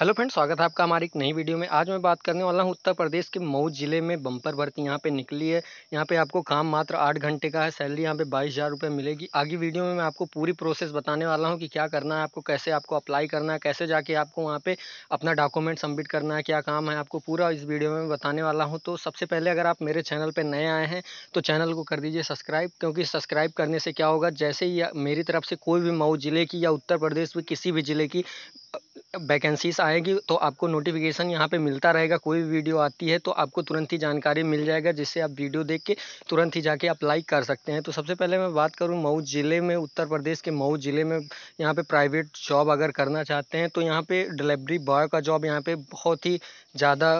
hello friend स्वागत है आपका हमारी एक नई वीडियो में आज मैं बात करने वाला हूं उत्तर प्रदेश के मऊ जिले में बम्पर भर्ती यहां पे निकली है यहां पे आपको काम मात्र आठ घंटे का है सैलरी यहां पे बाईस हज़ार रुपये मिलेगी आगे वीडियो में मैं आपको पूरी प्रोसेस बताने वाला हूं कि क्या करना है आपको कैसे आपको अप्लाई करना है कैसे जाके आपको वहाँ पर अपना डॉक्यूमेंट सबमिट करना है क्या काम है आपको पूरा इस वीडियो में बताने वाला हूँ तो सबसे पहले अगर आप मेरे चैनल पर नए आए हैं तो चैनल को कर दीजिए सब्सक्राइब क्योंकि सब्सक्राइब करने से क्या होगा जैसे ही मेरी तरफ से कोई भी मऊ जिले की या उत्तर प्रदेश में किसी भी ज़िले की वैकेंसीज़ आएगी तो आपको नोटिफिकेशन यहाँ पे मिलता रहेगा कोई भी वीडियो आती है तो आपको तुरंत ही जानकारी मिल जाएगा जिससे आप वीडियो देख के तुरंत ही जाके अप्लाई कर सकते हैं तो सबसे पहले मैं बात करूँ मऊ ज़िले में उत्तर प्रदेश के मऊ ज़िले में यहाँ पर प्राइवेट जॉब अगर करना चाहते हैं तो यहाँ पर डिलीवरी बॉय का जॉब यहाँ पर बहुत ही ज़्यादा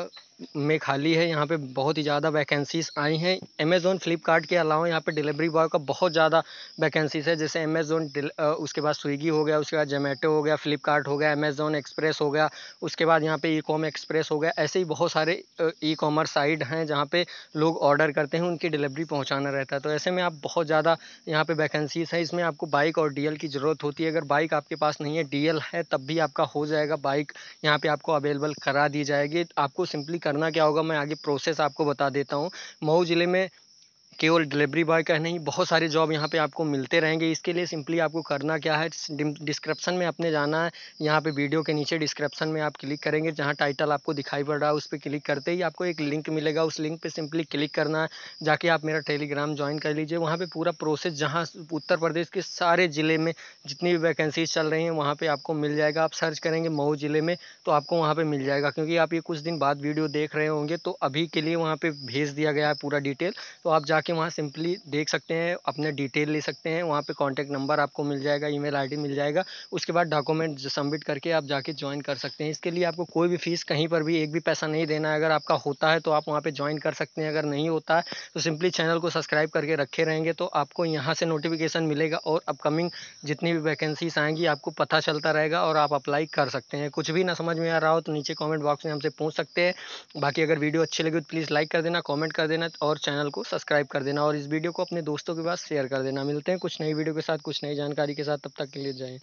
में खाली है यहाँ पे बहुत ही ज़्यादा वैकेंसीज आई हैं अमेज़ोन फ्लिपकार्ट के अलावा यहाँ पे डिलीवरी बॉय का बहुत ज़्यादा वैकेंसीज है जैसे अमेज़ोन उसके बाद स्विगी हो गया उसके बाद जोमेटो हो गया फ्लिपकार्ट हो गया अमेज़ोन एक्सप्रेस हो गया उसके बाद यहाँ पे ई कॉम एक्सप्रेस हो गया ऐसे ही बहुत सारे ई कॉमर्स साइट हैं जहाँ पर लोग ऑर्डर करते हैं उनकी डिलीवरी पहुँचाना रहता है तो ऐसे में आप बहुत ज़्यादा यहाँ पर वैकेंसीज है इसमें आपको बाइक और डी की ज़रूरत होती है अगर बाइक आपके पास नहीं है डी है तब भी आपका हो जाएगा बाइक यहाँ पर आपको अवेलेबल करा दी जाएगी आपको सिंपली करना क्या होगा मैं आगे प्रोसेस आपको बता देता हूँ मऊ ज़िले में केवल डिलीवरी बॉय का नहीं बहुत सारे जॉब यहाँ पे आपको मिलते रहेंगे इसके लिए सिंपली आपको करना क्या है डिस्क्रिप्शन में आपने जाना है यहाँ पे वीडियो के नीचे डिस्क्रिप्शन में आप क्लिक करेंगे जहाँ टाइटल आपको दिखाई पड़ रहा है उस पर क्लिक करते ही आपको एक लिंक मिलेगा उस लिंक पर सिंपली क्लिक करना है जाके आप मेरा टेलीग्राम ज्वाइन कर लीजिए वहाँ पर पूरा प्रोसेस जहाँ उत्तर प्रदेश के सारे ज़िले में जितनी भी वैकेंसीज चल रही हैं वहाँ पर आपको मिल जाएगा आप सर्च करेंगे मऊ ज़िले में तो आपको वहाँ पर मिल जाएगा क्योंकि आप ये कुछ दिन बाद वीडियो देख रहे होंगे तो अभी के लिए वहाँ पर भेज दिया गया है पूरा डिटेल तो आप जाकर आके वहाँ सिंपली देख सकते हैं अपने डिटेल ले सकते हैं वहाँ पे कांटेक्ट नंबर आपको मिल जाएगा ईमेल आईडी मिल जाएगा उसके बाद डॉक्यूमेंट सबमिट करके आप जाके ज्वाइन कर सकते हैं इसके लिए आपको कोई भी फीस कहीं पर भी एक भी पैसा नहीं देना है अगर आपका होता है तो आप वहाँ पर ज्वाइन कर सकते हैं अगर नहीं होता है तो सिंपली चैनल को सब्सक्राइब करके रखे रहेंगे तो आपको यहाँ से नोटिफिकेशन मिलेगा और अपकमिंग जितनी भी वैकेंसीज आएंगी आपको पता चलता रहेगा और आप अप्लाई कर सकते हैं कुछ भी ना समझ में आ रहा हो तो नीचे कॉमेंट बॉक्स में हमसे पूछ सकते हैं बाकी अगर वीडियो अच्छी लगी तो प्लीज़ लाइक कर देना कॉमेंट कर देना और चैनल को सब्सक्राइब कर देना और इस वीडियो को अपने दोस्तों के पास शेयर कर देना मिलते हैं कुछ नई वीडियो के साथ कुछ नई जानकारी के साथ तब तक के लिए जाएँ